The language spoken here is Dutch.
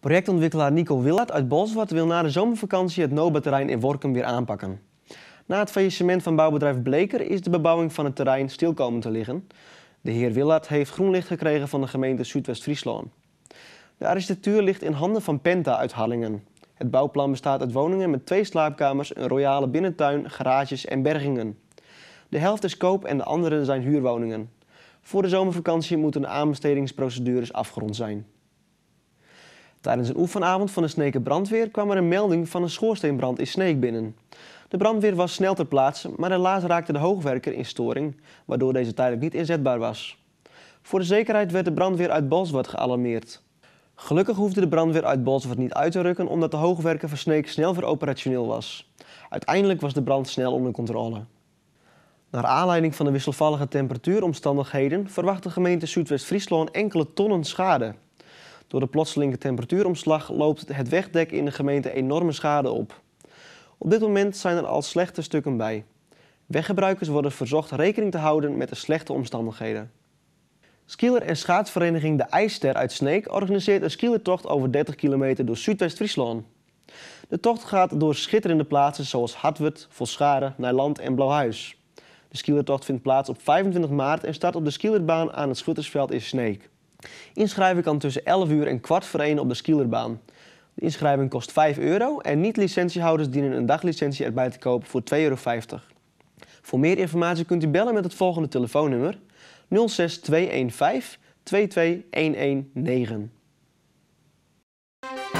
Projectontwikkelaar Nico Willard uit Bolsward wil na de zomervakantie het NOBA-terrein in Workum weer aanpakken. Na het faillissement van bouwbedrijf Bleker is de bebouwing van het terrein stil komen te liggen. De heer Willard heeft groen licht gekregen van de gemeente Zuidwest-Friesland. De architectuur ligt in handen van Penta uit Hallingen. Het bouwplan bestaat uit woningen met twee slaapkamers, een royale binnentuin, garages en bergingen. De helft is koop en de andere zijn huurwoningen. Voor de zomervakantie moeten de aanbestedingsprocedures afgerond zijn. Tijdens een oefenavond van de Sneker brandweer kwam er een melding van een schoorsteenbrand in Sneek binnen. De brandweer was snel ter plaatse, maar helaas raakte de hoogwerker in storing, waardoor deze tijdelijk niet inzetbaar was. Voor de zekerheid werd de brandweer uit Bolsward gealarmeerd. Gelukkig hoefde de brandweer uit Bolsward niet uit te rukken omdat de hoogwerker van Sneek snel weer operationeel was. Uiteindelijk was de brand snel onder controle. Naar aanleiding van de wisselvallige temperatuuromstandigheden verwacht de gemeente Zuidwest-Friesland enkele tonnen schade. Door de plotselinge temperatuuromslag loopt het wegdek in de gemeente enorme schade op. Op dit moment zijn er al slechte stukken bij. Weggebruikers worden verzocht rekening te houden met de slechte omstandigheden. Skieler en schaatsvereniging De IJster uit Sneek organiseert een skielertocht over 30 kilometer door Zuidwest-Friesland. De tocht gaat door schitterende plaatsen zoals Hartwert, Volscharen, Nijland en Blauwhuis. De skielertocht vindt plaats op 25 maart en start op de skielerbaan aan het Schuttersveld in Sneek. Inschrijven kan tussen 11 uur en kwart voor 1 op de skielerbaan. De inschrijving kost 5 euro en niet-licentiehouders dienen een daglicentie erbij te kopen voor 2,50 euro. Voor meer informatie kunt u bellen met het volgende telefoonnummer 06 215 22119.